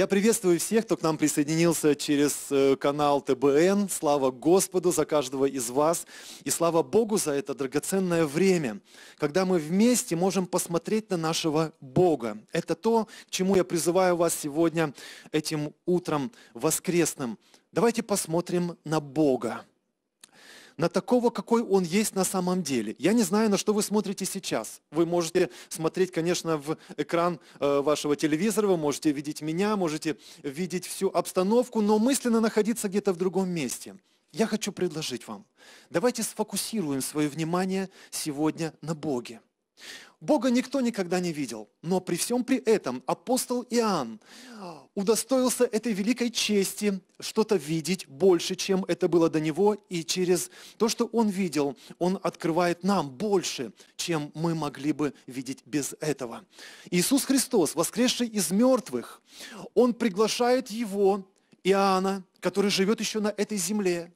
Я приветствую всех, кто к нам присоединился через э, канал ТБН. Слава Господу за каждого из вас. И слава Богу за это драгоценное время, когда мы вместе можем посмотреть на нашего Бога. Это то, к чему я призываю вас сегодня, этим утром воскресным. Давайте посмотрим на Бога на такого, какой он есть на самом деле. Я не знаю, на что вы смотрите сейчас. Вы можете смотреть, конечно, в экран э, вашего телевизора, вы можете видеть меня, можете видеть всю обстановку, но мысленно находиться где-то в другом месте. Я хочу предложить вам, давайте сфокусируем свое внимание сегодня на Боге. Бога никто никогда не видел, но при всем при этом апостол Иоанн удостоился этой великой чести что-то видеть больше, чем это было до него, и через то, что он видел, он открывает нам больше, чем мы могли бы видеть без этого. Иисус Христос, воскресший из мертвых, он приглашает его, Иоанна, который живет еще на этой земле,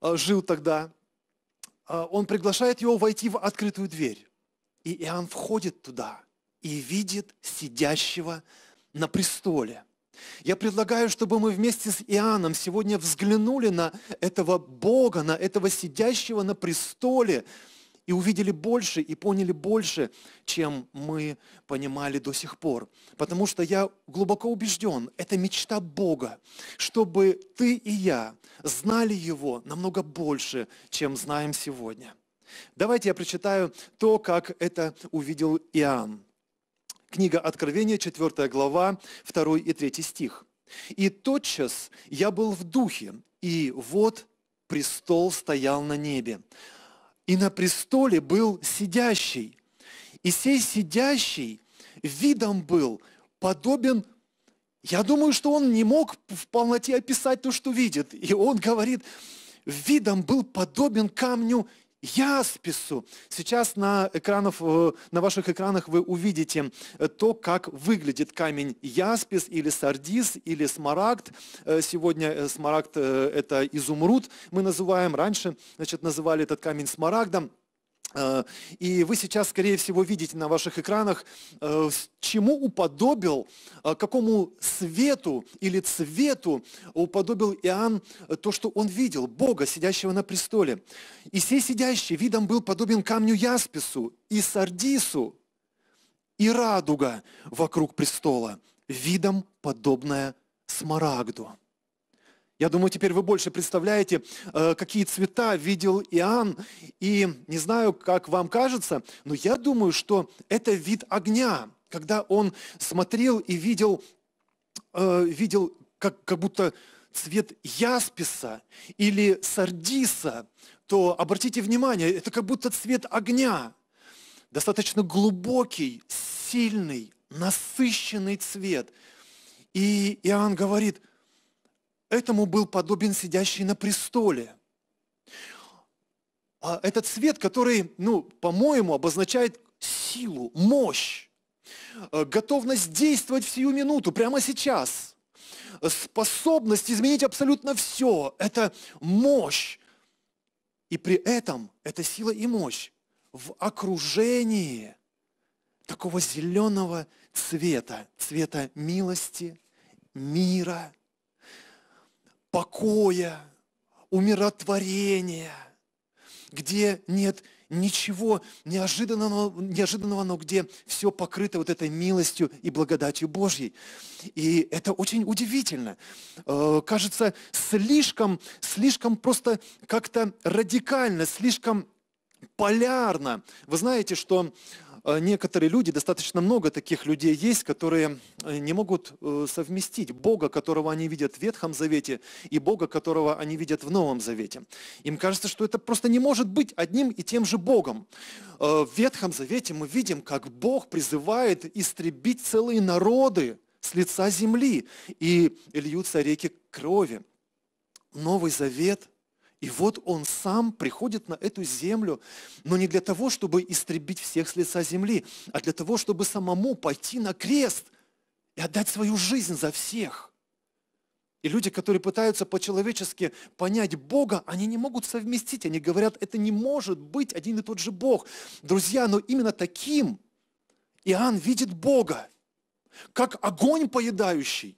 э, жил тогда, э, он приглашает его войти в открытую дверь и Иоанн входит туда и видит сидящего на престоле. Я предлагаю, чтобы мы вместе с Иоанном сегодня взглянули на этого Бога, на этого сидящего на престоле, и увидели больше, и поняли больше, чем мы понимали до сих пор. Потому что я глубоко убежден, это мечта Бога, чтобы ты и я знали Его намного больше, чем знаем сегодня. Давайте я прочитаю то, как это увидел Иоанн. Книга Откровения, 4 глава, 2 и 3 стих. «И тотчас я был в духе, и вот престол стоял на небе, и на престоле был сидящий, и сей сидящий видом был подобен я думаю, что он не мог в полноте описать то, что видит. И он говорит, видом был подобен камню Яспису. Сейчас на, экранов, э, на ваших экранах вы увидите э, то, как выглядит камень яспис или сардис или смарагд. Э, сегодня смарагд – это изумруд, мы называем. Раньше значит, называли этот камень смарагдом. Э, и вы сейчас, скорее всего, видите на ваших экранах, э, чему уподобил, э, какому свету или цвету уподобил Иоанн то, что он видел, Бога, сидящего на престоле. И сей сидящий видом был подобен камню Яспису и Сардису, и радуга вокруг престола, видом подобная Смарагду. Я думаю, теперь вы больше представляете, э, какие цвета видел Иоанн. И не знаю, как вам кажется, но я думаю, что это вид огня, когда он смотрел и видел, э, видел как, как будто цвет ясписа или сардиса, то обратите внимание, это как будто цвет огня. Достаточно глубокий, сильный, насыщенный цвет. И Иоанн говорит – этому был подобен сидящий на престоле. А этот свет, который, ну, по-моему, обозначает силу, мощь, э, готовность действовать в сию минуту, прямо сейчас, способность изменить абсолютно все, это мощь. И при этом эта сила и мощь в окружении такого зеленого цвета, цвета милости, мира – покоя, умиротворения, где нет ничего неожиданного, неожиданного, но где все покрыто вот этой милостью и благодатью Божьей. И это очень удивительно. Э, кажется, слишком, слишком просто как-то радикально, слишком полярно. Вы знаете, что а некоторые люди, достаточно много таких людей есть, которые э, не могут э, совместить Бога, которого они видят в Ветхом Завете, и Бога, которого они видят в Новом Завете. Им кажется, что это просто не может быть одним и тем же Богом. Э, в Ветхом Завете мы видим, как Бог призывает истребить целые народы с лица земли, и льются реки крови. Новый Завет – и вот он сам приходит на эту землю, но не для того, чтобы истребить всех с лица земли, а для того, чтобы самому пойти на крест и отдать свою жизнь за всех. И люди, которые пытаются по-человечески понять Бога, они не могут совместить, они говорят, это не может быть один и тот же Бог. Друзья, но именно таким Иоанн видит Бога, как огонь поедающий,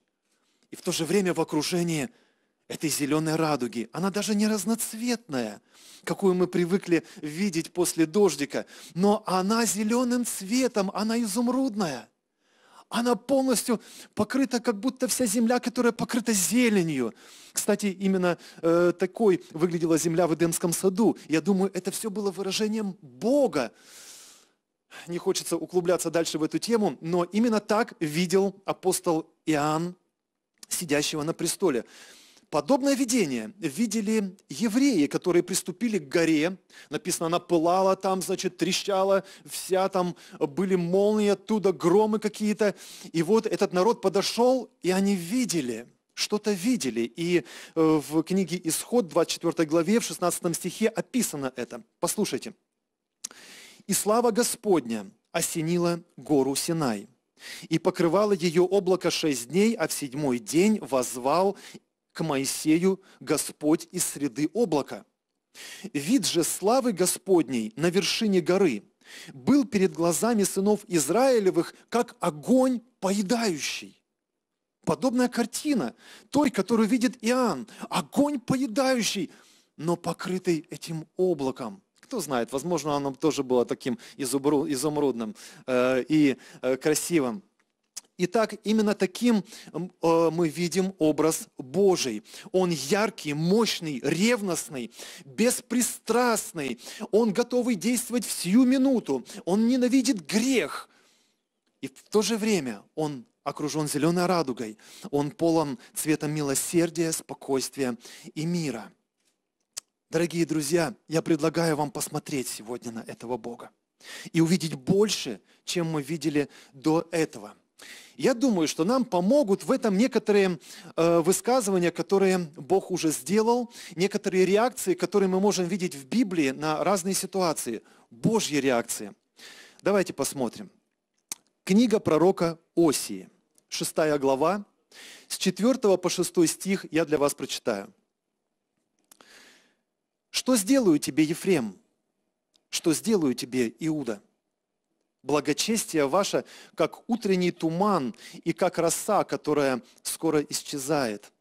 и в то же время в окружении – этой зеленой радуги. Она даже не разноцветная, какую мы привыкли видеть после дождика, но она зеленым цветом, она изумрудная. Она полностью покрыта, как будто вся земля, которая покрыта зеленью. Кстати, именно э, такой выглядела земля в Эдемском саду. Я думаю, это все было выражением Бога. Не хочется углубляться дальше в эту тему, но именно так видел апостол Иоанн, сидящего на престоле. Подобное видение видели евреи, которые приступили к горе. Написано, она пылала там, значит, трещала вся, там были молнии оттуда, громы какие-то. И вот этот народ подошел, и они видели, что-то видели. И э, в книге «Исход» 24 главе, в 16 стихе описано это. Послушайте. «И слава Господня осенила гору Синай» и покрывала ее облако шесть дней, а в седьмой день возвал к Моисею Господь из среды облака. Вид же славы Господней на вершине горы был перед глазами сынов Израилевых, как огонь поедающий. Подобная картина той, которую видит Иоанн. Огонь поедающий, но покрытый этим облаком. Кто знает, возможно, оно тоже было таким изумрудным э, и э, красивым. Итак, именно таким э, мы видим образ Божий. Он яркий, мощный, ревностный, беспристрастный. Он готовый действовать всю минуту. Он ненавидит грех. И в то же время он окружен зеленой радугой. Он полон цветом милосердия, спокойствия и мира. Дорогие друзья, я предлагаю вам посмотреть сегодня на этого Бога и увидеть больше, чем мы видели до этого – я думаю, что нам помогут в этом некоторые э, высказывания, которые Бог уже сделал, некоторые реакции, которые мы можем видеть в Библии на разные ситуации, Божьи реакции. Давайте посмотрим. Книга пророка Осии, 6 глава, с 4 по 6 стих я для вас прочитаю. «Что сделаю тебе, Ефрем? Что сделаю тебе, Иуда?» благочестие ваше, как утренний туман и как роса, которая скоро исчезает.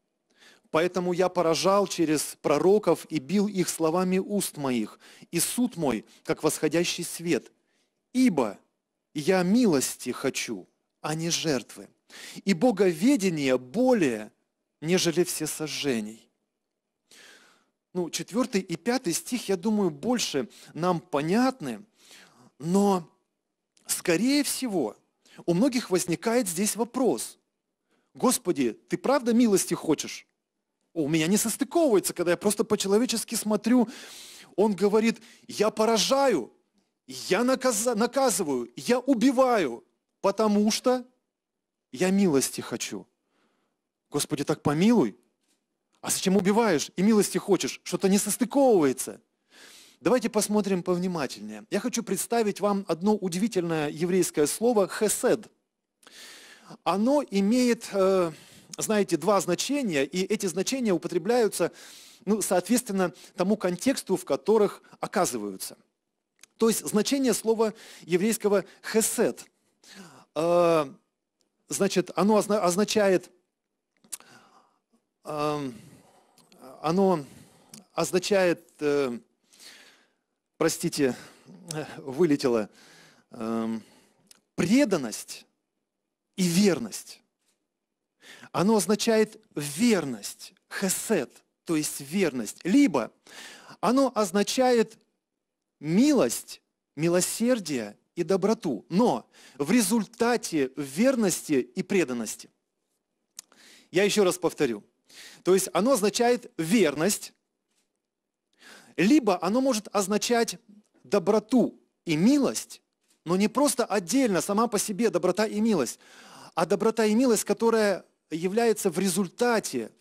Поэтому я поражал через пророков и бил их словами уст моих, и суд мой, как восходящий свет. Ибо я милости хочу, а не жертвы, и боговедение более, нежели все сожжений. Ну, четвертый и пятый стих, я думаю, больше нам понятны, но Скорее всего, у многих возникает здесь вопрос. Господи, ты правда милости хочешь? у меня не состыковывается, когда я просто по-человечески смотрю. Он говорит, я поражаю, я наказ... наказываю, я убиваю, потому что я милости хочу. Господи, так помилуй. А зачем убиваешь и милости хочешь? Что-то не состыковывается. Давайте посмотрим повнимательнее. Я хочу представить вам одно удивительное еврейское слово «хесед». Оно имеет, э, знаете, два значения, и эти значения употребляются, ну, соответственно, тому контексту, в которых оказываются. То есть значение слова еврейского «хесед». Э, значит, оно означает, э, оно означает простите, вылетело, эм, преданность и верность. Оно означает верность, хесед, то есть верность. Либо оно означает милость, милосердие и доброту, но в результате верности и преданности. Я еще раз повторю. То есть оно означает верность, либо оно может означать доброту и милость, но не просто отдельно, сама по себе доброта и милость, а доброта и милость, которая является в результате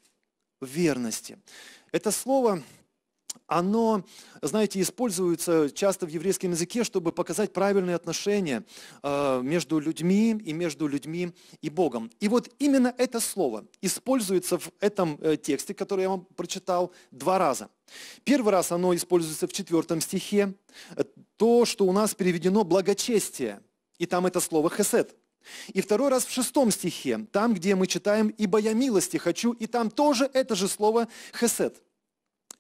верности. Это слово оно, знаете, используется часто в еврейском языке, чтобы показать правильные отношения э, между людьми и между людьми и Богом. И вот именно это слово используется в этом э, тексте, который я вам прочитал два раза. Первый раз оно используется в четвертом стихе, э, то, что у нас переведено «благочестие», и там это слово «хесед». И второй раз в шестом стихе, там, где мы читаем «Ибо я милости хочу», и там тоже это же слово «хесед».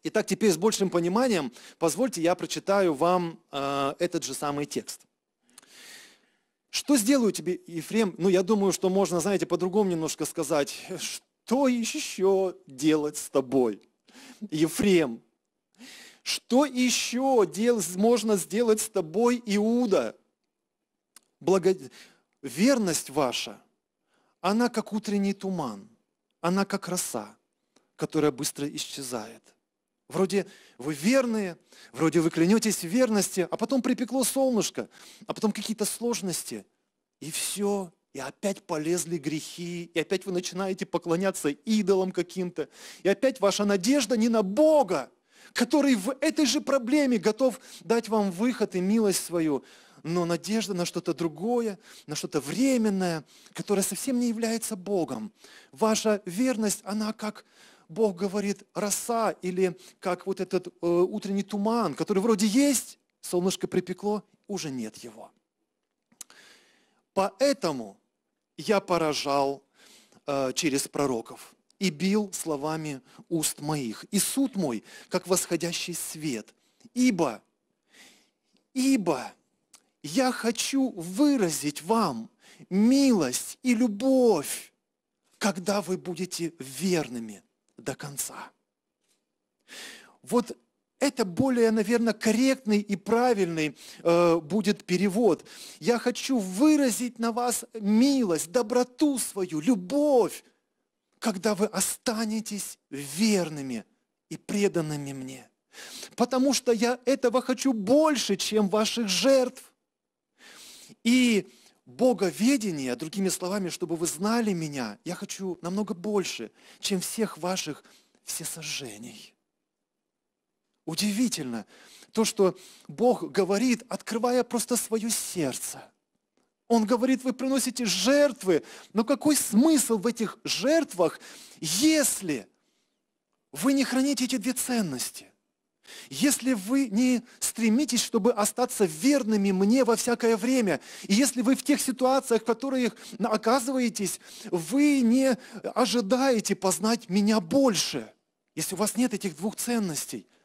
Итак, теперь с большим пониманием, позвольте, я прочитаю вам э, этот же самый текст. Что сделаю тебе, Ефрем? Ну, я думаю, что можно, знаете, по-другому немножко сказать. Что еще делать с тобой, Ефрем? Что еще дел, можно сделать с тобой, Иуда? Благо... Верность ваша, она как утренний туман, она как роса, которая быстро исчезает. Вроде вы верные, вроде вы клянетесь в верности, а потом припекло солнышко, а потом какие-то сложности. И все, и опять полезли грехи, и опять вы начинаете поклоняться идолам каким-то, и опять ваша надежда не на Бога, который в этой же проблеме готов дать вам выход и милость свою, но надежда на что-то другое, на что-то временное, которое совсем не является Богом. Ваша верность, она как Бог говорит роса или как вот этот э, утренний туман, который вроде есть, солнышко припекло, уже нет его. Поэтому я поражал э, через пророков и бил словами уст моих, и суд мой, как восходящий свет. Ибо, ибо я хочу выразить вам милость и любовь, когда вы будете верными – до конца. Вот это более, наверное, корректный и правильный э, будет перевод. Я хочу выразить на вас милость, доброту свою, любовь, когда вы останетесь верными и преданными мне. Потому что я этого хочу больше, чем ваших жертв. И боговедения, другими словами, чтобы вы знали меня, я хочу намного больше, чем всех ваших всесожжений. Удивительно то, что Бог говорит, открывая просто свое сердце. Он говорит, вы приносите жертвы, но какой смысл в этих жертвах, если вы не храните эти две ценности? если вы не стремитесь, чтобы остаться верными мне во всякое время, и если вы в тех ситуациях, в которых оказываетесь, вы не ожидаете познать меня больше, если у вас нет этих двух ценностей –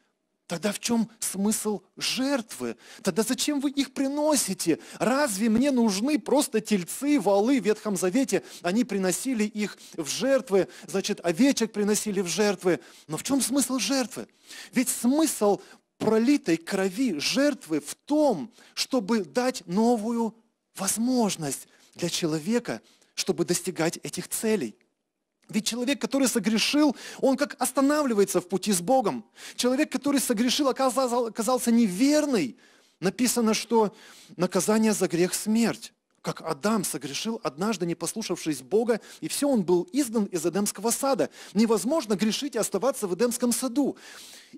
Тогда в чем смысл жертвы? Тогда зачем вы их приносите? Разве мне нужны просто тельцы, валы в Ветхом Завете? Они приносили их в жертвы, значит, овечек приносили в жертвы. Но в чем смысл жертвы? Ведь смысл пролитой крови жертвы в том, чтобы дать новую возможность для человека, чтобы достигать этих целей – ведь человек, который согрешил, он как останавливается в пути с Богом. Человек, который согрешил, оказался неверный. Написано, что наказание за грех – смерть. Как Адам согрешил, однажды не послушавшись Бога, и все, он был издан из Эдемского сада. Невозможно грешить и оставаться в Эдемском саду.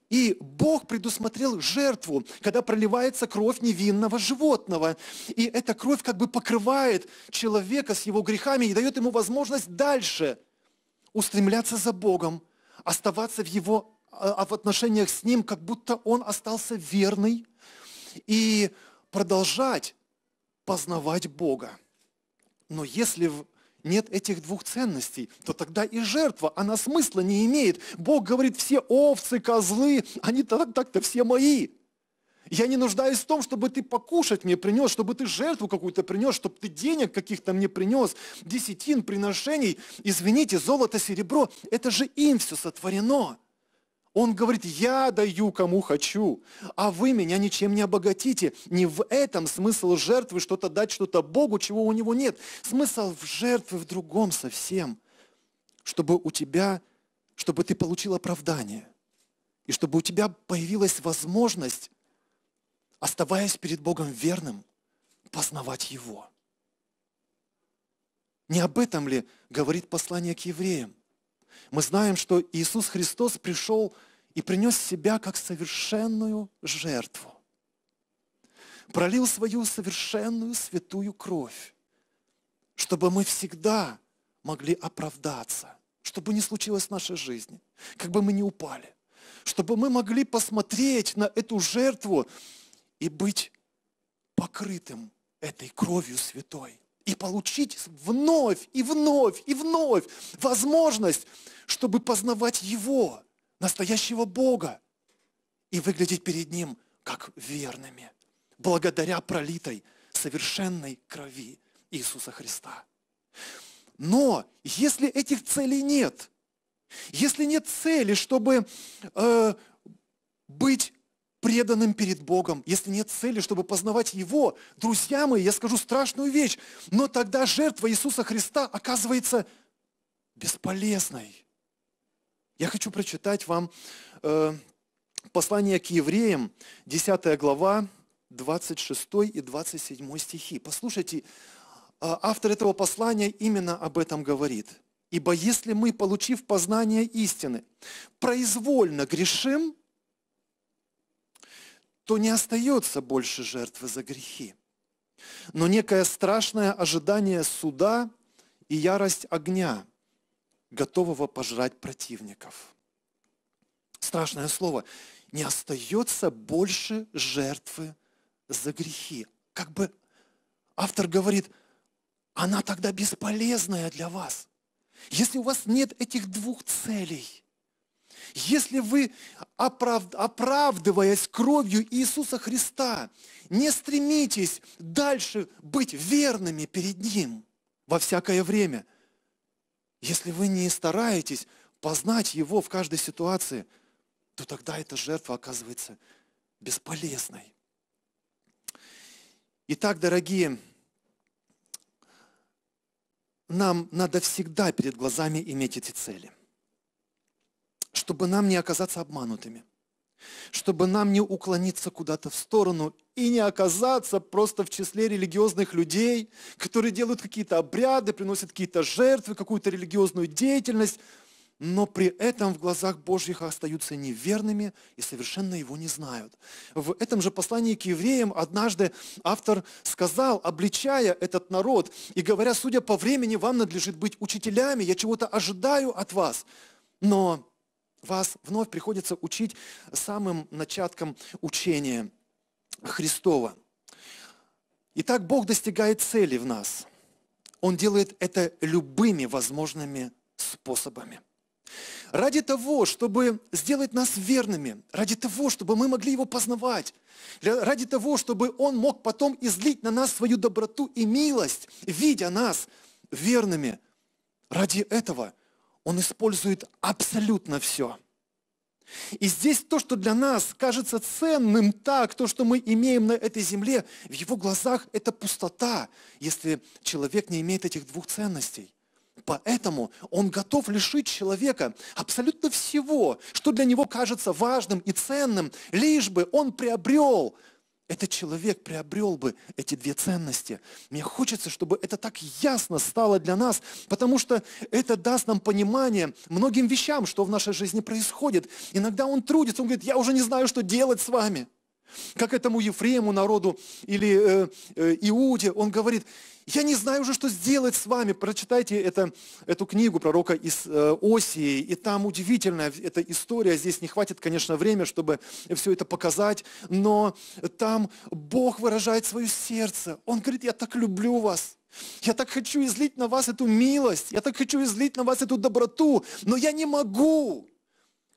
И Бог предусмотрел жертву, когда проливается кровь невинного животного. И эта кровь как бы покрывает человека с его грехами и дает ему возможность дальше – устремляться за Богом, оставаться в его а, а, в отношениях с Ним, как будто Он остался верный, и продолжать познавать Бога. Но если нет этих двух ценностей, то тогда и жертва, она смысла не имеет. Бог говорит, все овцы, козлы, они так-то все мои. Я не нуждаюсь в том, чтобы ты покушать мне принес, чтобы ты жертву какую-то принес, чтобы ты денег каких-то мне принес, десятин, приношений. Извините, золото, серебро, это же им все сотворено. Он говорит, я даю кому хочу, а вы меня ничем не обогатите. Не в этом смысл жертвы, что-то дать что-то Богу, чего у него нет. Смысл в жертве в другом совсем. Чтобы у тебя, чтобы ты получил оправдание. И чтобы у тебя появилась возможность оставаясь перед Богом верным, познавать Его. Не об этом ли говорит послание к евреям? Мы знаем, что Иисус Христос пришел и принес себя как совершенную жертву. Пролил свою совершенную святую кровь, чтобы мы всегда могли оправдаться, чтобы не случилось в нашей жизни, как бы мы ни упали, чтобы мы могли посмотреть на эту жертву и быть покрытым этой кровью святой. И получить вновь и вновь и вновь возможность, чтобы познавать Его, настоящего Бога, и выглядеть перед Ним как верными, благодаря пролитой совершенной крови Иисуса Христа. Но если этих целей нет, если нет цели, чтобы э, быть преданным перед Богом, если нет цели, чтобы познавать Его, друзья мои, я скажу страшную вещь, но тогда жертва Иисуса Христа оказывается бесполезной. Я хочу прочитать вам э, послание к евреям, 10 глава, 26 и 27 стихи. Послушайте, э, автор этого послания именно об этом говорит. «Ибо если мы, получив познание истины, произвольно грешим, то не остается больше жертвы за грехи. Но некое страшное ожидание суда и ярость огня, готового пожрать противников. Страшное слово. Не остается больше жертвы за грехи. Как бы автор говорит, она тогда бесполезная для вас. Если у вас нет этих двух целей – если вы, оправд... оправдываясь кровью Иисуса Христа, не стремитесь дальше быть верными перед Ним во всякое время, если вы не стараетесь познать Его в каждой ситуации, то тогда эта жертва оказывается бесполезной. Итак, дорогие, нам надо всегда перед глазами иметь эти цели чтобы нам не оказаться обманутыми, чтобы нам не уклониться куда-то в сторону и не оказаться просто в числе религиозных людей, которые делают какие-то обряды, приносят какие-то жертвы, какую-то религиозную деятельность, но при этом в глазах Божьих остаются неверными и совершенно его не знают. В этом же послании к евреям однажды автор сказал, обличая этот народ и говоря, судя по времени, вам надлежит быть учителями, я чего-то ожидаю от вас. Но вас вновь приходится учить самым начаткам учения Христова. Итак, Бог достигает цели в нас. Он делает это любыми возможными способами. Ради того, чтобы сделать нас верными, ради того, чтобы мы могли Его познавать, ради того, чтобы Он мог потом излить на нас свою доброту и милость, видя нас верными. Ради этого он использует абсолютно все. И здесь то, что для нас кажется ценным так, то, что мы имеем на этой земле, в его глазах это пустота, если человек не имеет этих двух ценностей. Поэтому он готов лишить человека абсолютно всего, что для него кажется важным и ценным, лишь бы он приобрел этот человек приобрел бы эти две ценности. Мне хочется, чтобы это так ясно стало для нас, потому что это даст нам понимание многим вещам, что в нашей жизни происходит. Иногда он трудится, он говорит, я уже не знаю, что делать с вами. Как этому Ефрему народу или э, э, Иуде, он говорит, я не знаю уже, что сделать с вами. Прочитайте это, эту книгу пророка из э, Осии, и там удивительная эта история. Здесь не хватит, конечно, времени, чтобы все это показать, но там Бог выражает свое сердце. Он говорит, я так люблю вас. Я так хочу излить на вас эту милость, я так хочу излить на вас эту доброту, но я не могу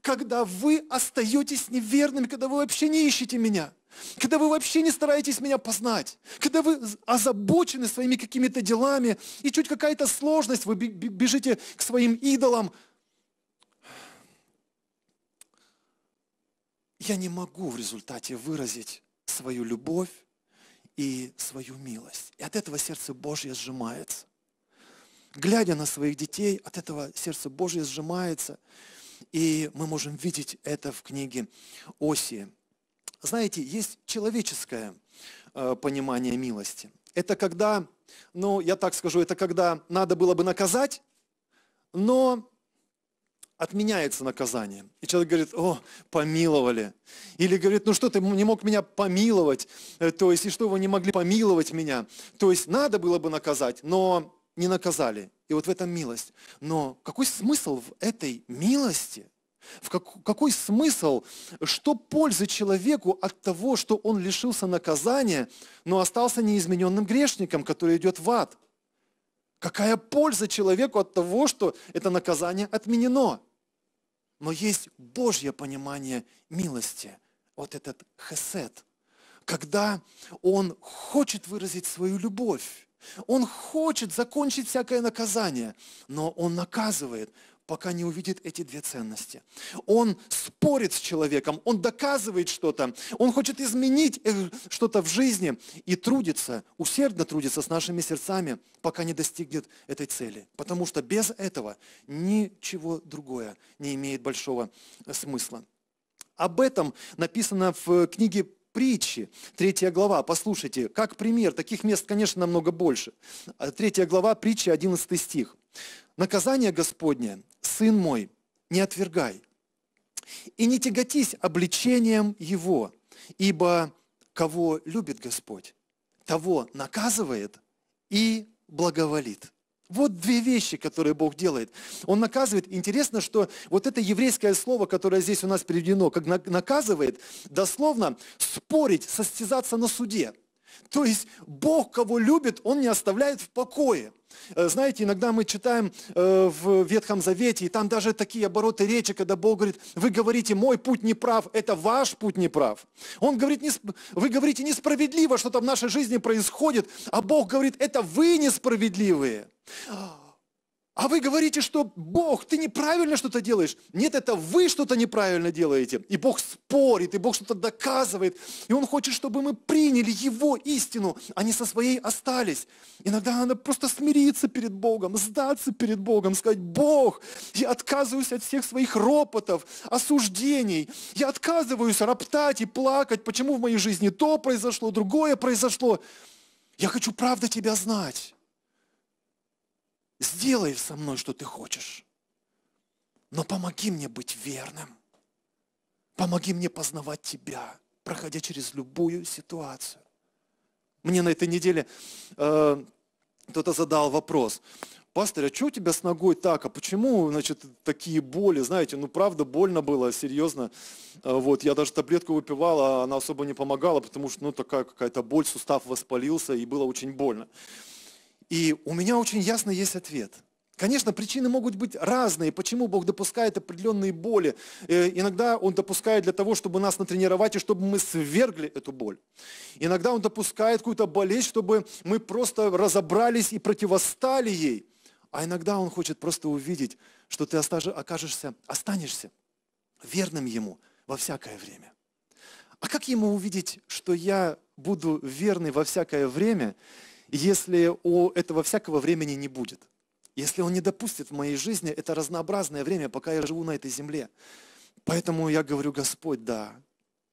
когда вы остаетесь неверными, когда вы вообще не ищете меня, когда вы вообще не стараетесь меня познать, когда вы озабочены своими какими-то делами, и чуть какая-то сложность, вы бежите к своим идолам. Я не могу в результате выразить свою любовь и свою милость. И от этого сердце Божье сжимается. Глядя на своих детей, от этого сердце Божье сжимается. И мы можем видеть это в книге Оси. Знаете, есть человеческое э, понимание милости. Это когда, ну, я так скажу, это когда надо было бы наказать, но отменяется наказание. И человек говорит, о, помиловали. Или говорит, ну что, ты не мог меня помиловать, э, то есть, и что вы не могли помиловать меня. То есть, надо было бы наказать, но не наказали. И вот в этом милость. Но какой смысл в этой милости? В как, какой смысл, что пользы человеку от того, что он лишился наказания, но остался неизмененным грешником, который идет в ад? Какая польза человеку от того, что это наказание отменено? Но есть Божье понимание милости, вот этот хесед, когда Он хочет выразить свою любовь, он хочет закончить всякое наказание, но он наказывает, пока не увидит эти две ценности. Он спорит с человеком, он доказывает что-то, он хочет изменить э, что-то в жизни и трудится, усердно трудится с нашими сердцами, пока не достигнет этой цели. Потому что без этого ничего другое не имеет большого э, смысла. Об этом написано в книге притчи, третья глава, послушайте, как пример, таких мест, конечно, намного больше. А третья глава, притчи, 11 стих. «Наказание Господне, сын мой, не отвергай, и не тяготись обличением его, ибо кого любит Господь, того наказывает и благоволит». Вот две вещи, которые Бог делает. Он наказывает. Интересно, что вот это еврейское слово, которое здесь у нас приведено, как наказывает, дословно спорить, состязаться на суде. То есть Бог, кого любит, Он не оставляет в покое. Э, знаете, иногда мы читаем э, в Ветхом Завете, и там даже такие обороты речи, когда Бог говорит, вы говорите, мой путь неправ, это ваш путь неправ. Он говорит, вы говорите несправедливо, что там в нашей жизни происходит, а Бог говорит, это вы несправедливые. А вы говорите, что Бог, ты неправильно что-то делаешь. Нет, это вы что-то неправильно делаете. И Бог спорит, и Бог что-то доказывает. И Он хочет, чтобы мы приняли Его истину, а не со своей остались. Иногда надо просто смириться перед Богом, сдаться перед Богом, сказать, Бог, я отказываюсь от всех своих ропотов, осуждений. Я отказываюсь роптать и плакать, почему в моей жизни то произошло, другое произошло. Я хочу правда Тебя знать сделай со мной, что ты хочешь, но помоги мне быть верным. Помоги мне познавать Тебя, проходя через любую ситуацию. Мне на этой неделе э, кто-то задал вопрос. Пастор, а что у тебя с ногой так? А почему, значит, такие боли? Знаете, ну правда больно было, серьезно. Э, вот, я даже таблетку выпивал, а она особо не помогала, потому что, ну, такая какая-то боль, сустав воспалился, и было очень больно. И у меня очень ясно есть ответ. Конечно, причины могут быть разные, почему Бог допускает определенные боли. Э, иногда Он допускает для того, чтобы нас натренировать и чтобы мы свергли эту боль. Иногда Он допускает какую-то болезнь, чтобы мы просто разобрались и противостали ей. А иногда Он хочет просто увидеть, что ты окажешься, останешься верным Ему во всякое время. А как Ему увидеть, что я буду верный во всякое время, если у этого всякого времени не будет. Если Он не допустит в моей жизни это разнообразное время, пока я живу на этой земле. Поэтому я говорю, Господь, да,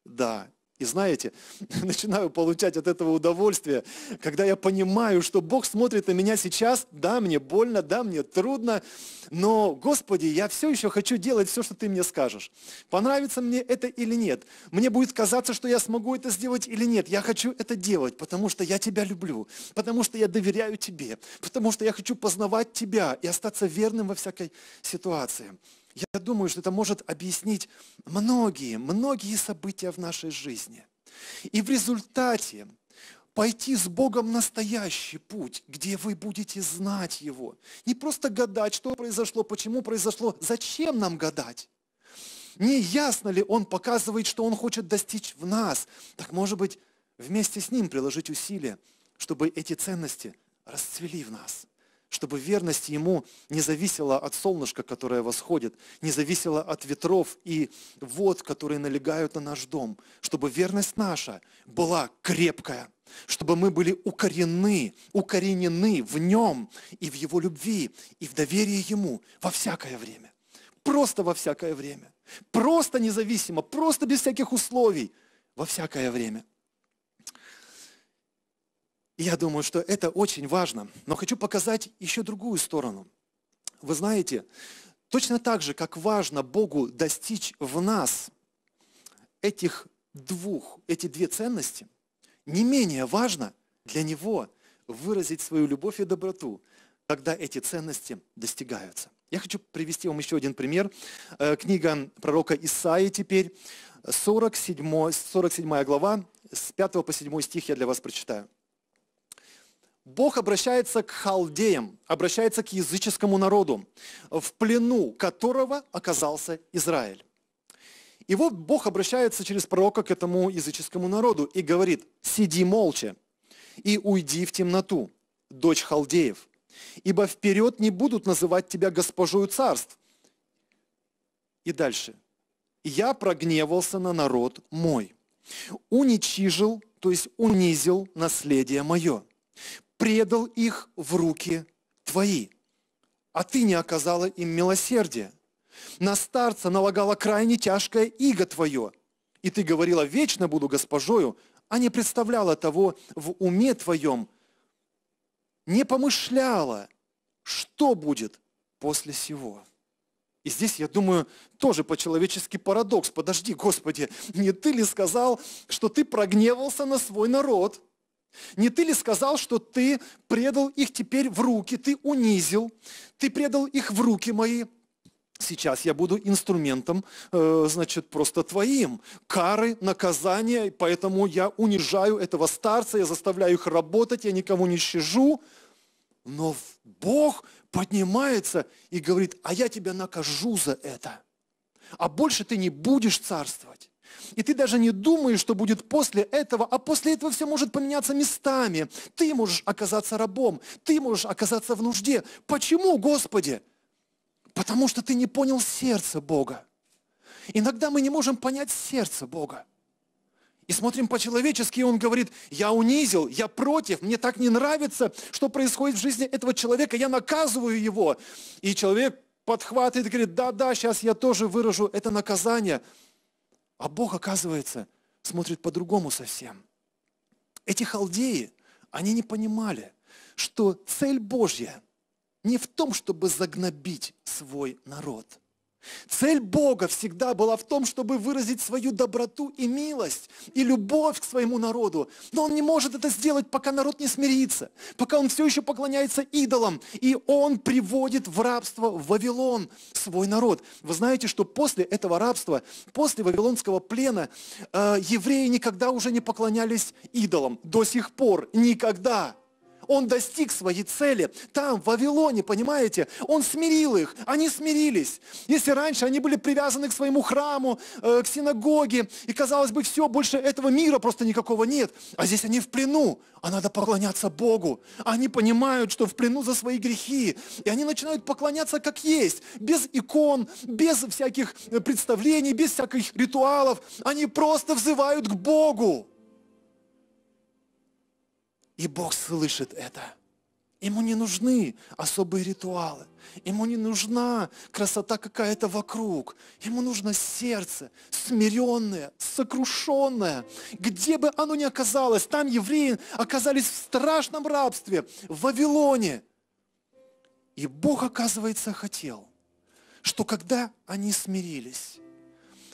да, и знаете, начинаю получать от этого удовольствие, когда я понимаю, что Бог смотрит на меня сейчас, да, мне больно, да, мне трудно, но, Господи, я все еще хочу делать все, что Ты мне скажешь. Понравится мне это или нет? Мне будет казаться, что я смогу это сделать или нет? Я хочу это делать, потому что я Тебя люблю, потому что я доверяю Тебе, потому что я хочу познавать Тебя и остаться верным во всякой ситуации я думаю, что это может объяснить многие, многие события в нашей жизни. И в результате пойти с Богом настоящий путь, где вы будете знать Его. Не просто гадать, что произошло, почему произошло, зачем нам гадать. Не ясно ли Он показывает, что Он хочет достичь в нас. Так может быть, вместе с Ним приложить усилия, чтобы эти ценности расцвели в нас – чтобы верность Ему не зависела от солнышка, которое восходит, не зависела от ветров и вод, которые налегают на наш дом, чтобы верность наша была крепкая, чтобы мы были укорены, укоренены в Нем и в Его любви, и в доверии Ему во всякое время. Просто во всякое время. Просто независимо, просто без всяких условий, во всякое время я думаю, что это очень важно. Но хочу показать еще другую сторону. Вы знаете, точно так же, как важно Богу достичь в нас этих двух, эти две ценности, не менее важно для Него выразить свою любовь и доброту, когда эти ценности достигаются. Я хочу привести вам еще один пример. Э, книга пророка Исаи теперь, 47, 47 глава, с 5 по 7 стих я для вас прочитаю. Бог обращается к халдеям, обращается к языческому народу, в плену которого оказался Израиль. И вот Бог обращается через пророка к этому языческому народу и говорит, сиди молча и уйди в темноту, дочь халдеев, ибо вперед не будут называть тебя госпожою царств. И дальше. Я прогневался на народ мой, уничижил, то есть унизил наследие мое, предал их в руки твои, а ты не оказала им милосердия. На старца налагала крайне тяжкое иго твое, и ты говорила, вечно буду госпожою, а не представляла того в уме твоем, не помышляла, что будет после сего. И здесь, я думаю, тоже по-человечески парадокс. Подожди, Господи, не ты ли сказал, что ты прогневался на свой народ – не ты ли сказал, что ты предал их теперь в руки, ты унизил, ты предал их в руки мои? Сейчас я буду инструментом, э, значит, просто твоим. Кары, наказания, поэтому я унижаю этого старца, я заставляю их работать, я никому не щажу. Но Бог поднимается и говорит, а я тебя накажу за это. А больше ты не будешь царствовать и ты даже не думаешь, что будет после этого, а после этого все может поменяться местами. Ты можешь оказаться рабом, ты можешь оказаться в нужде. Почему, Господи? Потому что ты не понял сердце Бога. Иногда мы не можем понять сердце Бога. И смотрим по-человечески, и он говорит, я унизил, я против, мне так не нравится, что происходит в жизни этого человека, я наказываю его. И человек подхватывает и говорит, да-да, сейчас я тоже выражу это наказание. А Бог, оказывается, смотрит по-другому совсем. Эти халдеи, они не понимали, что цель Божья не в том, чтобы загнобить свой народ – Цель Бога всегда была в том, чтобы выразить свою доброту и милость, и любовь к своему народу. Но он не может это сделать, пока народ не смирится, пока он все еще поклоняется идолам, и он приводит в рабство Вавилон свой народ. Вы знаете, что после этого рабства, после вавилонского плена, э, евреи никогда уже не поклонялись идолам. До сих пор никогда он достиг своей цели. Там, в Вавилоне, понимаете, он смирил их, они смирились. Если раньше они были привязаны к своему храму, э, к синагоге, и казалось бы, все, больше этого мира просто никакого нет, а здесь они в плену, а надо поклоняться Богу. Они понимают, что в плену за свои грехи, и они начинают поклоняться как есть, без икон, без всяких э, представлений, без всяких ритуалов. Они просто взывают к Богу. И Бог слышит это. Ему не нужны особые ритуалы. Ему не нужна красота какая-то вокруг. Ему нужно сердце, смиренное, сокрушенное. Где бы оно ни оказалось, там евреи оказались в страшном рабстве, в Вавилоне. И Бог, оказывается, хотел, что когда они смирились,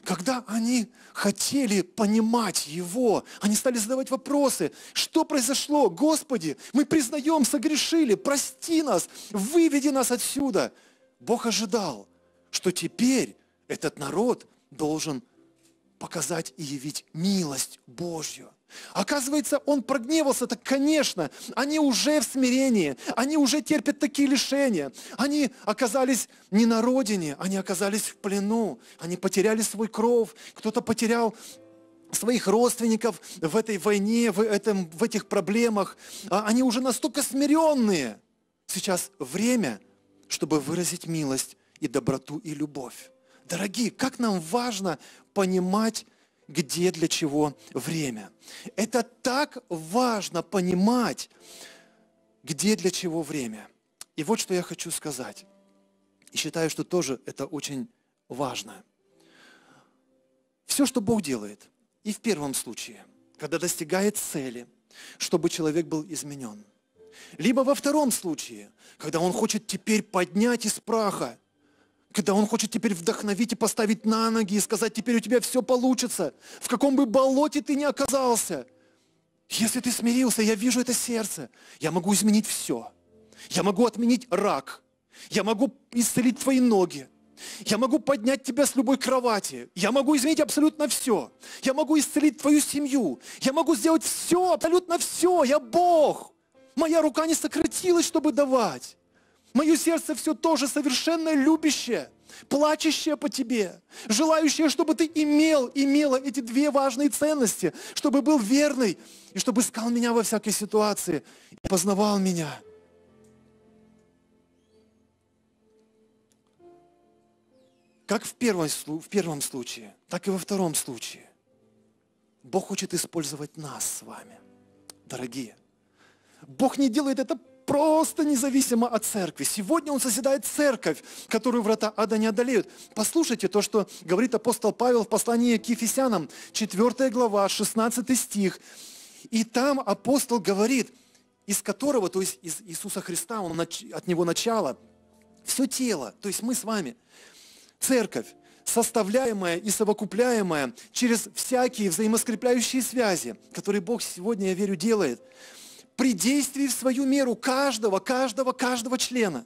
когда они хотели понимать Его, они стали задавать вопросы, что произошло, Господи, мы признаем, согрешили, прости нас, выведи нас отсюда. Бог ожидал, что теперь этот народ должен показать и явить милость Божью. Оказывается, он прогневался, так, конечно, они уже в смирении, они уже терпят такие лишения, они оказались не на родине, они оказались в плену, они потеряли свой кров, кто-то потерял своих родственников в этой войне, в, этом, в этих проблемах. А они уже настолько смиренные. Сейчас время, чтобы выразить милость и доброту и любовь. Дорогие, как нам важно понимать где для чего время. Это так важно понимать, где для чего время. И вот что я хочу сказать. И считаю, что тоже это очень важно. Все, что Бог делает, и в первом случае, когда достигает цели, чтобы человек был изменен. Либо во втором случае, когда он хочет теперь поднять из праха когда Он хочет теперь вдохновить и поставить на ноги и сказать, теперь у тебя все получится, в каком бы болоте ты ни оказался. Если ты смирился, я вижу это сердце, я могу изменить все. Я могу отменить рак, я могу исцелить твои ноги, я могу поднять тебя с любой кровати. Я могу изменить абсолютно все. Я могу исцелить твою семью. Я могу сделать все, абсолютно все. Я Бог. Моя рука не сократилась, чтобы давать. Мое сердце все тоже совершенно любящее, плачущее по тебе, желающее, чтобы ты имел, имела эти две важные ценности, чтобы был верный и чтобы искал меня во всякой ситуации и познавал меня. Как в первом, в первом случае, так и во втором случае. Бог хочет использовать нас с вами, дорогие. Бог не делает это просто независимо от церкви. Сегодня он созидает церковь, которую врата ада не одолеют. Послушайте то, что говорит апостол Павел в послании к Ефесянам, 4 глава, 16 стих. И там апостол говорит, из которого, то есть из Иисуса Христа, он от него начало, все тело, то есть мы с вами, церковь, составляемая и совокупляемая через всякие взаимоскрепляющие связи, которые Бог сегодня, я верю, делает – при действии в свою меру каждого, каждого, каждого члена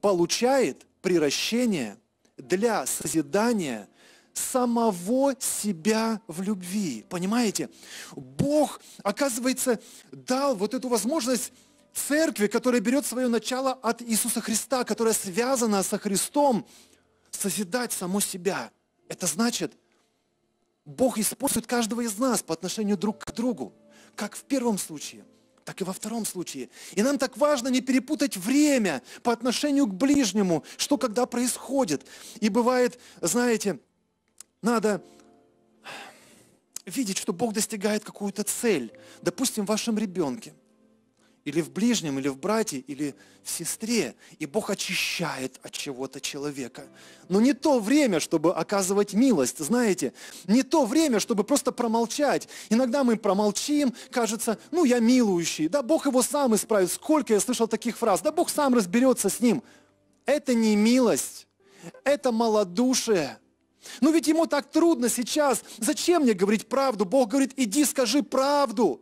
получает приращение для созидания самого себя в любви. Понимаете? Бог, оказывается, дал вот эту возможность церкви, которая берет свое начало от Иисуса Христа, которая связана со Христом, созидать само себя. Это значит, Бог использует каждого из нас по отношению друг к другу как в первом случае, так и во втором случае. И нам так важно не перепутать время по отношению к ближнему, что когда происходит. И бывает, знаете, надо видеть, что Бог достигает какую-то цель, допустим, в вашем ребенке – или в ближнем, или в брате, или в сестре. И Бог очищает от чего-то человека. Но не то время, чтобы оказывать милость, знаете, не то время, чтобы просто промолчать. Иногда мы промолчим, кажется, ну я милующий, да Бог его сам исправит. Сколько я слышал таких фраз, да Бог сам разберется с ним. Это не милость, это малодушие. Ну ведь ему так трудно сейчас. Зачем мне говорить правду? Бог говорит, иди скажи правду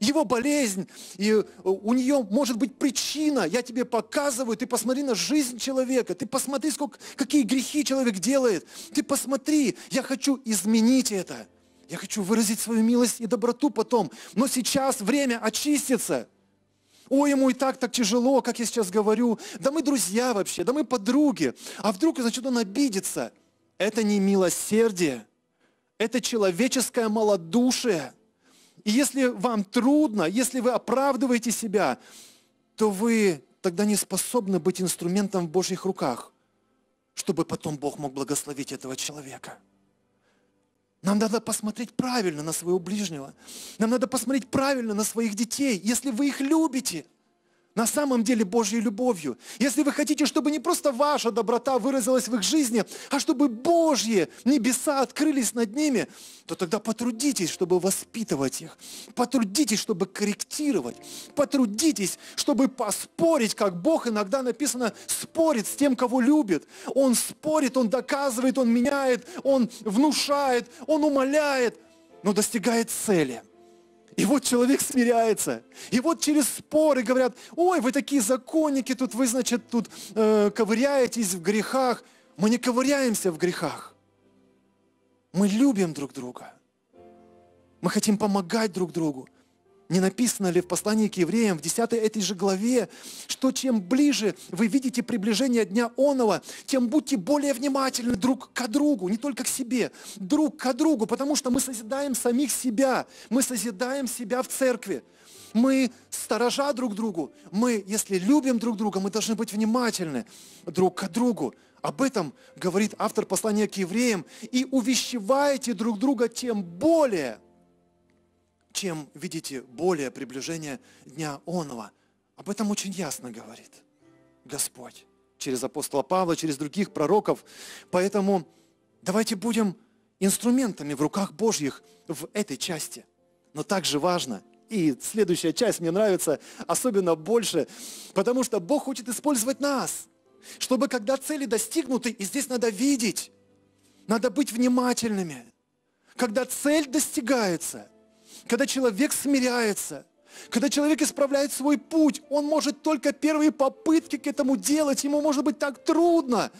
его болезнь, и э, у нее может быть причина. Я тебе показываю, ты посмотри на жизнь человека, ты посмотри, сколько, какие грехи человек делает. Ты посмотри, я хочу изменить это. Я хочу выразить свою милость и доброту потом. Но сейчас время очистится. Ой, ему и так так тяжело, как я сейчас говорю. Да мы друзья вообще, да мы подруги. А вдруг, значит, он обидится. Это не милосердие. Это человеческое малодушие – и если вам трудно, если вы оправдываете себя, то вы тогда не способны быть инструментом в Божьих руках, чтобы потом Бог мог благословить этого человека. Нам надо посмотреть правильно на своего ближнего. Нам надо посмотреть правильно на своих детей, если вы их любите – на самом деле Божьей любовью. Если вы хотите, чтобы не просто ваша доброта выразилась в их жизни, а чтобы Божьи небеса открылись над ними, то тогда потрудитесь, чтобы воспитывать их. Потрудитесь, чтобы корректировать. Потрудитесь, чтобы поспорить, как Бог иногда написано, спорит с тем, кого любит. Он спорит, он доказывает, он меняет, он внушает, он умоляет, но достигает цели. И вот человек смиряется. И вот через споры говорят, ой, вы такие законники, тут вы, значит, тут э, ковыряетесь в грехах. Мы не ковыряемся в грехах. Мы любим друг друга. Мы хотим помогать друг другу. Не написано ли в послании к евреям в 10 этой же главе, что чем ближе вы видите приближение дня Онова, тем будьте более внимательны друг к другу, не только к себе, друг к другу, потому что мы созидаем самих себя, мы созидаем себя в церкви. Мы сторожа друг другу, мы, если любим друг друга, мы должны быть внимательны друг к другу. Об этом говорит автор послания к евреям. И увещеваете друг друга тем более – чем, видите, более приближение дня онова. Об этом очень ясно говорит Господь через апостола Павла, через других пророков. Поэтому давайте будем инструментами в руках Божьих в этой части. Но также важно, и следующая часть мне нравится особенно больше, потому что Бог хочет использовать нас, чтобы когда цели достигнуты, и здесь надо видеть, надо быть внимательными. Когда цель достигается, когда человек смиряется, когда человек исправляет свой путь, он может только первые попытки к этому делать, ему может быть так трудно.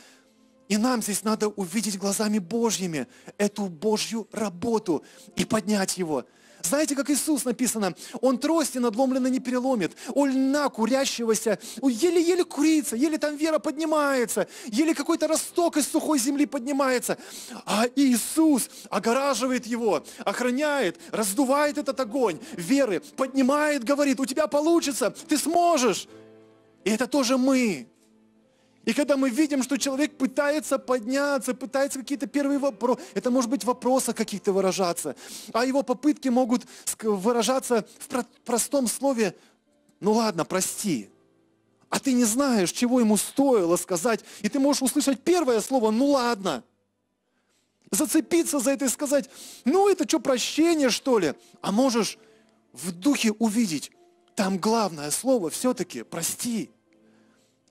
И нам здесь надо увидеть глазами Божьими эту Божью работу и поднять его. Знаете, как Иисус написано? Он трости надломленно не переломит. О льна курящегося, еле-еле курица, еле там вера поднимается, еле какой-то росток из сухой земли поднимается. А Иисус огораживает его, охраняет, раздувает этот огонь веры, поднимает, говорит, у тебя получится, ты сможешь. И это тоже мы. И когда мы видим, что человек пытается подняться, пытается какие-то первые вопросы, это может быть вопросы каких-то выражаться, а его попытки могут выражаться в простом слове «ну ладно, прости». А ты не знаешь, чего ему стоило сказать, и ты можешь услышать первое слово «ну ладно», зацепиться за это и сказать «ну это что, прощение что ли?» А можешь в духе увидеть, там главное слово все-таки «прости».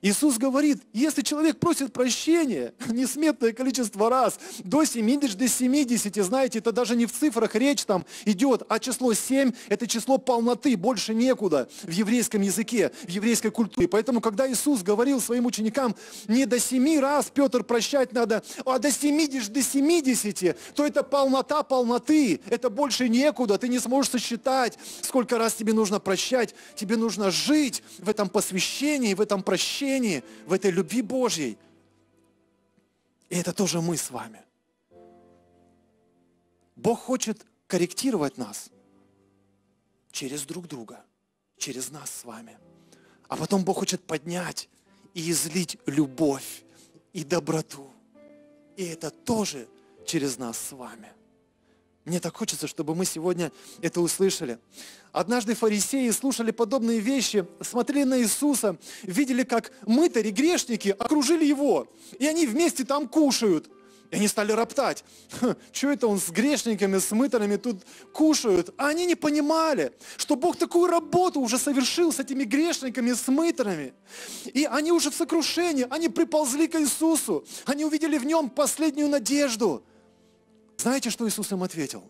Иисус говорит, если человек просит прощения несметное количество раз, до 70, до 70, знаете, это даже не в цифрах речь там идет, а число 7 – это число полноты, больше некуда в еврейском языке, в еврейской культуре. Поэтому, когда Иисус говорил своим ученикам, не до 7 раз, Петр, прощать надо, а до 70, до 70, то это полнота полноты, это больше некуда, ты не сможешь сосчитать, сколько раз тебе нужно прощать, тебе нужно жить в этом посвящении, в этом прощении отношении, в этой любви Божьей. И это тоже мы с вами. Бог хочет корректировать нас через друг друга, через нас с вами. А потом Бог хочет поднять и излить любовь и доброту. И это тоже через нас с вами. Мне так хочется, чтобы мы сегодня это услышали. Однажды фарисеи слушали подобные вещи, смотрели на Иисуса, видели, как мытари, грешники окружили Его, и они вместе там кушают. И они стали роптать. Что это он с грешниками, с мытарами тут кушают? А они не понимали, что Бог такую работу уже совершил с этими грешниками, с мытарами. И они уже в сокрушении, они приползли к Иисусу. Они увидели в нем последнюю надежду – знаете, что Иисус им ответил?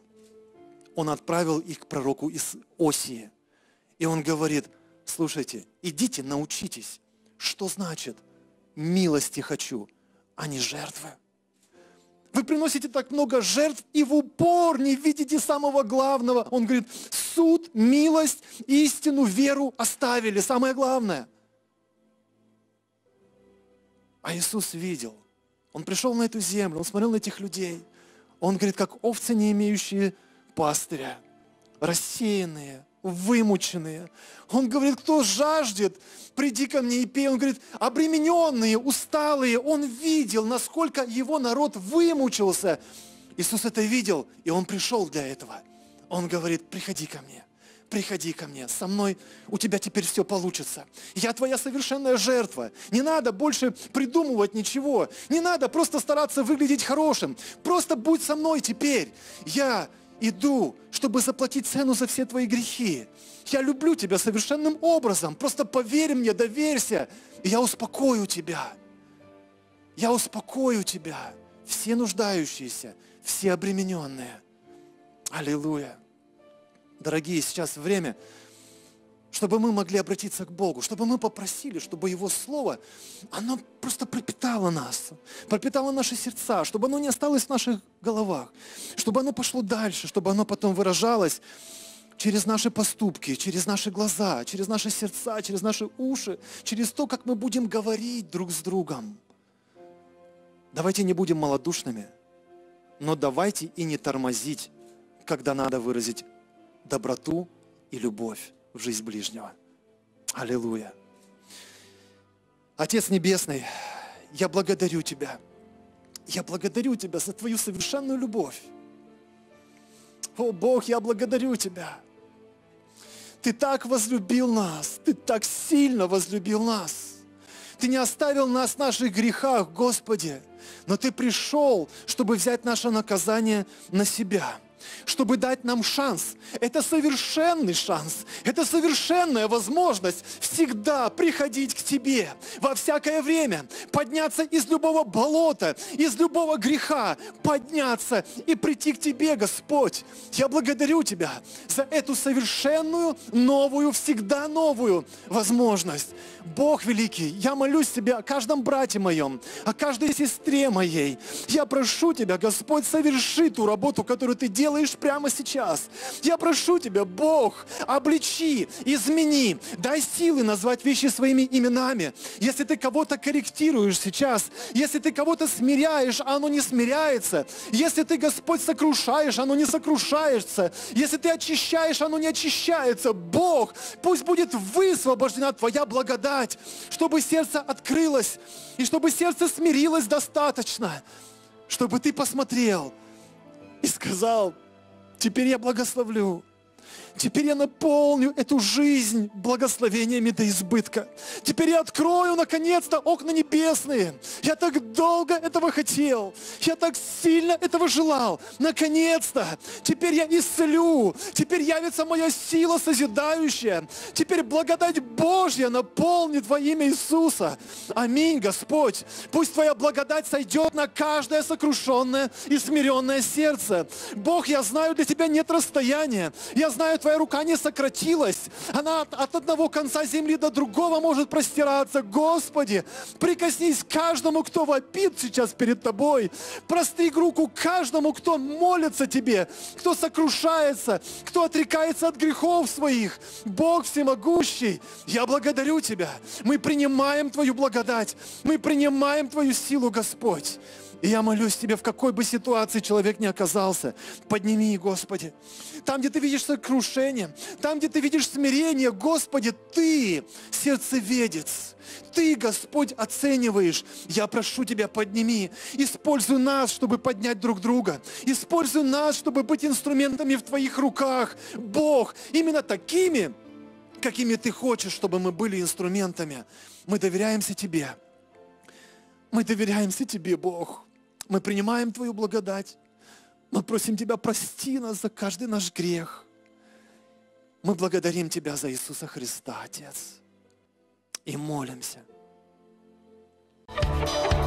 Он отправил их к пророку из Осии. И он говорит, слушайте, идите, научитесь, что значит милости хочу, а не жертвы. Вы приносите так много жертв и в упор не видите самого главного. Он говорит, суд, милость, истину, веру оставили. Самое главное. А Иисус видел. Он пришел на эту землю, он смотрел на этих людей – он говорит, как овцы, не имеющие пастыря, рассеянные, вымученные. Он говорит, кто жаждет, приди ко мне и пей. Он говорит, обремененные, усталые. Он видел, насколько его народ вымучился. Иисус это видел, и он пришел для этого. Он говорит, приходи ко мне приходи ко мне, со мной у тебя теперь все получится. Я твоя совершенная жертва. Не надо больше придумывать ничего. Не надо просто стараться выглядеть хорошим. Просто будь со мной теперь. Я иду, чтобы заплатить цену за все твои грехи. Я люблю тебя совершенным образом. Просто поверь мне, доверься, и я успокою тебя. Я успокою тебя. Все нуждающиеся, все обремененные. Аллилуйя дорогие, сейчас время, чтобы мы могли обратиться к Богу, чтобы мы попросили, чтобы Его Слово, оно просто пропитало нас, пропитало наши сердца, чтобы оно не осталось в наших головах, чтобы оно пошло дальше, чтобы оно потом выражалось через наши поступки, через наши глаза, через наши сердца, через наши уши, через то, как мы будем говорить друг с другом. Давайте не будем малодушными, но давайте и не тормозить, когда надо выразить доброту и любовь в жизнь ближнего. Аллилуйя. Отец Небесный, я благодарю Тебя. Я благодарю Тебя за Твою совершенную любовь. О, Бог, я благодарю Тебя. Ты так возлюбил нас, Ты так сильно возлюбил нас. Ты не оставил нас в наших грехах, Господи, но Ты пришел, чтобы взять наше наказание на себя – чтобы дать нам шанс. Это совершенный шанс, это совершенная возможность всегда приходить к Тебе во всякое время, подняться из любого болота, из любого греха, подняться и прийти к Тебе, Господь. Я благодарю Тебя за эту совершенную, новую, всегда новую возможность. Бог великий, я молюсь Тебя о каждом брате моем, о каждой сестре моей. Я прошу Тебя, Господь, соверши ту работу, которую Ты делаешь делаешь прямо сейчас. Я прошу Тебя, Бог, обличи, измени, дай силы назвать вещи своими именами. Если ты кого-то корректируешь сейчас, если ты кого-то смиряешь, а оно не смиряется, если ты, Господь, сокрушаешь, а оно не сокрушается, если ты очищаешь, а оно не очищается. Бог, пусть будет высвобождена Твоя благодать, чтобы сердце открылось и чтобы сердце смирилось достаточно, чтобы ты посмотрел и сказал, Теперь я благословлю. Теперь я наполню эту жизнь благословениями до избытка. Теперь я открою, наконец-то, окна небесные. Я так долго этого хотел. Я так сильно этого желал. Наконец-то! Теперь я исцелю. Теперь явится моя сила созидающая. Теперь благодать Божья наполнит во имя Иисуса. Аминь, Господь. Пусть Твоя благодать сойдет на каждое сокрушенное и смиренное сердце. Бог, я знаю, для Тебя нет расстояния. Я знаю Твоя твоя рука не сократилась. Она от, от одного конца земли до другого может простираться. Господи, прикоснись каждому, кто вопит сейчас перед тобой. Простри руку каждому, кто молится тебе, кто сокрушается, кто отрекается от грехов своих. Бог всемогущий, я благодарю Тебя. Мы принимаем Твою благодать. Мы принимаем Твою силу, Господь. И я молюсь Тебе, в какой бы ситуации человек ни оказался, подними, Господи. Там, где Ты видишь сокрушение, там, где Ты видишь смирение, Господи, Ты сердцеведец. Ты, Господь, оцениваешь. Я прошу Тебя, подними. Используй нас, чтобы поднять друг друга. Используй нас, чтобы быть инструментами в Твоих руках. Бог, именно такими, какими Ты хочешь, чтобы мы были инструментами. Мы доверяемся Тебе. Мы доверяемся Тебе, Бог. Мы принимаем Твою благодать. Мы просим Тебя, прости нас за каждый наш грех. Мы благодарим Тебя за Иисуса Христа, Отец. И молимся. thank you